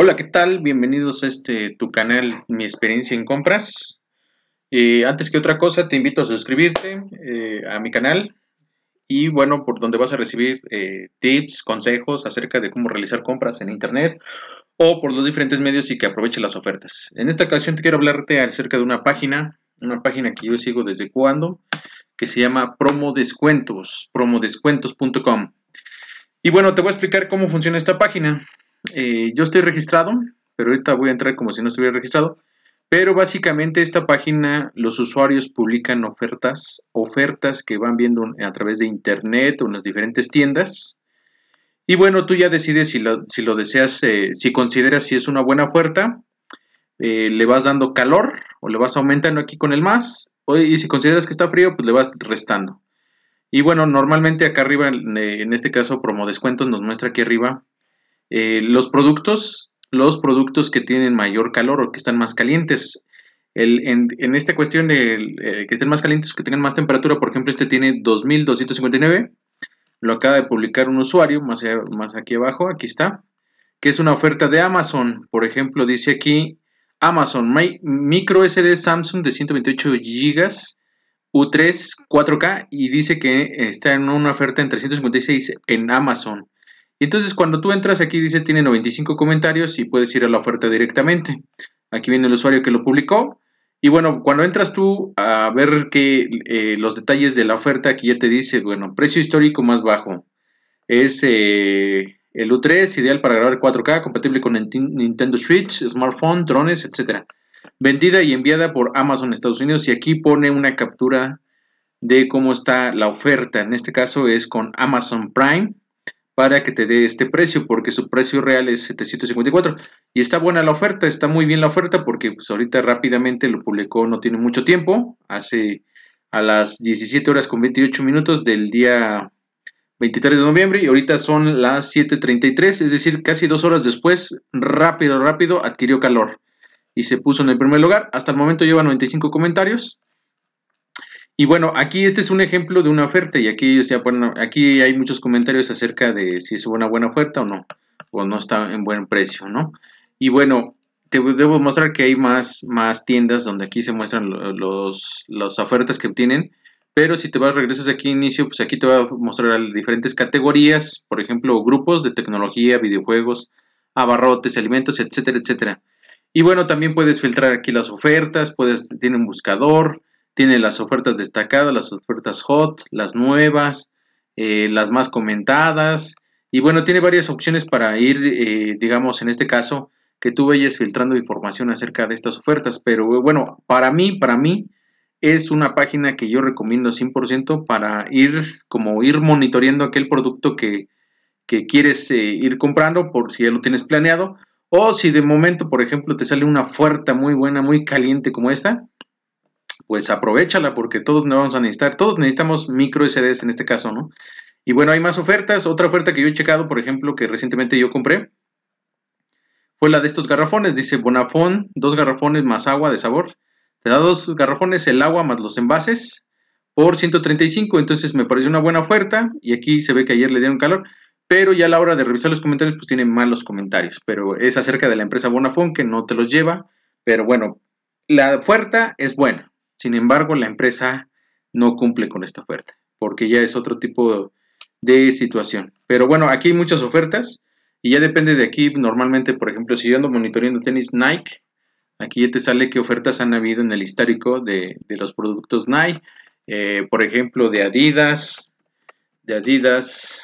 Hola, ¿qué tal? Bienvenidos a este tu canal, Mi experiencia en compras. Eh, antes que otra cosa, te invito a suscribirte eh, a mi canal y bueno, por donde vas a recibir eh, tips, consejos acerca de cómo realizar compras en internet o por los diferentes medios y que aproveche las ofertas. En esta ocasión te quiero hablarte acerca de una página, una página que yo sigo desde cuando, que se llama Promodescuentos, promodescuentos.com. Y bueno, te voy a explicar cómo funciona esta página. Eh, yo estoy registrado, pero ahorita voy a entrar como si no estuviera registrado. Pero básicamente esta página, los usuarios publican ofertas, ofertas que van viendo a través de internet o en las diferentes tiendas. Y bueno, tú ya decides si lo, deseas, eh, si consideras si es una buena oferta, eh, le vas dando calor o le vas aumentando aquí con el más. Y si consideras que está frío, pues le vas restando. Y bueno, normalmente acá arriba, en este caso, promo descuentos nos muestra aquí arriba eh, los productos, los productos que tienen mayor calor o que están más calientes. en, esta cuestión de eh, que estén más calientes, que tengan más temperatura, por ejemplo, este tiene 2259. Lo acaba de publicar un usuario, más, aquí abajo, aquí está, que es una oferta de Amazon. Por ejemplo, dice aquí Amazon micro SD Samsung de 128 GB U3 4K y dice que está en una oferta en 356 en Amazon. Y entonces cuando tú entras aquí dice tiene 95 comentarios y puedes ir a la oferta directamente. Aquí viene el usuario que lo publicó. Y bueno, cuando entras tú a ver que eh, los detalles de la oferta, aquí ya te dice, bueno, precio histórico más bajo. Es eh, el U3, ideal para grabar 4K, compatible con Nintendo Switch, smartphone, drones, etc. Vendida y enviada por Amazon Estados Unidos. Y aquí pone una captura de cómo está la oferta. En este caso es con Amazon Prime para que te dé este precio, porque su precio real es 754. Y está buena la oferta, está muy bien la oferta, porque pues, ahorita rápidamente lo publicó, no tiene mucho tiempo, hace a las 17 horas con 28 minutos del día 23 de noviembre y ahorita son las 7.33, es decir, casi dos horas después, rápido, rápido, adquirió calor y se puso en el primer lugar. Hasta el momento lleva 95 comentarios y bueno, aquí este es un ejemplo de una oferta y aquí ya aquí hay muchos comentarios acerca de si es una buena oferta o no, o no está en buen precio, ¿no? Y bueno, te debo mostrar que hay más, más tiendas donde aquí se muestran los, las ofertas que obtienen, pero si te vas, regresas aquí a inicio, pues aquí te va a mostrar diferentes categorías, por ejemplo, grupos de tecnología, videojuegos, abarrotes, alimentos, etcétera, etcétera. Y bueno, también puedes filtrar aquí las ofertas, puedes, tiene un buscador, tiene las ofertas destacadas, las ofertas hot, las nuevas, eh, las más comentadas. Y bueno, tiene varias opciones para ir, eh, digamos, en este caso, que tú vayas filtrando información acerca de estas ofertas. Pero bueno, para mí, para mí, es una página que yo recomiendo 100% para ir, como ir monitoreando aquel producto que, que quieres eh, ir comprando por si ya lo tienes planeado. O si de momento, por ejemplo, te sale una oferta muy buena, muy caliente como esta, pues aprovechala porque todos nos vamos a necesitar, todos necesitamos micro SDs en este caso, ¿no? Y bueno, hay más ofertas. Otra oferta que yo he checado, por ejemplo, que recientemente yo compré, fue la de estos garrafones. Dice Bonafón, dos garrafones más agua de sabor. Te da dos garrafones, el agua más los envases por 135. Entonces me pareció una buena oferta. Y aquí se ve que ayer le dieron calor. Pero ya a la hora de revisar los comentarios, pues tienen malos comentarios. Pero es acerca de la empresa Bonafón que no te los lleva. Pero bueno, la oferta es buena. Sin embargo, la empresa no cumple con esta oferta, porque ya es otro tipo de situación. Pero bueno, aquí hay muchas ofertas y ya depende de aquí. Normalmente, por ejemplo, si yo ando monitoreando tenis Nike, aquí ya te sale qué ofertas han habido en el histórico de, los productos Nike. Eh, por ejemplo, de Adidas, de Adidas.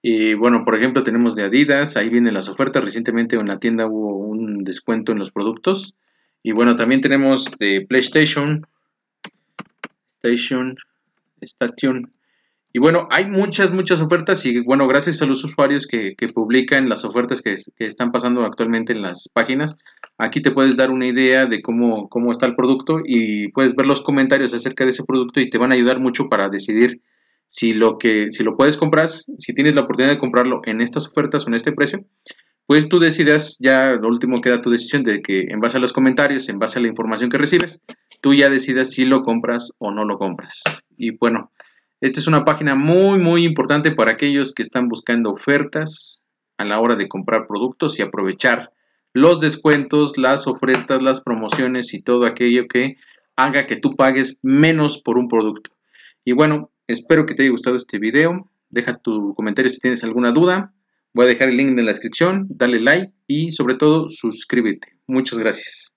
Y bueno, por ejemplo, tenemos de Adidas, ahí vienen las ofertas. Recientemente en la tienda hubo un descuento en los productos. Y bueno, también tenemos de PlayStation. Station, Station. Y bueno, hay muchas, muchas ofertas y bueno, gracias a los usuarios que, publican las ofertas que, están pasando actualmente en las páginas, aquí te puedes dar una idea de cómo, cómo está el producto y puedes ver los comentarios acerca de ese producto y te van a ayudar mucho para decidir si lo, que, si lo puedes comprar, si tienes la oportunidad de comprarlo en estas ofertas o en este precio, pues tú decidas, ya lo último queda tu decisión de que en base a los comentarios, en base a la información que recibes, tú ya decidas si lo compras o no lo compras. Y bueno, esta es una página muy, muy importante para aquellos que están buscando ofertas a la hora de comprar productos y aprovechar los descuentos, las ofertas, las promociones y todo aquello que haga que tú pagues menos por un producto. Y bueno, espero que te haya gustado este video. Deja tu comentario si tienes alguna duda Voy a dejar el link en la descripción, dale like y sobre todo suscríbete. Muchas gracias.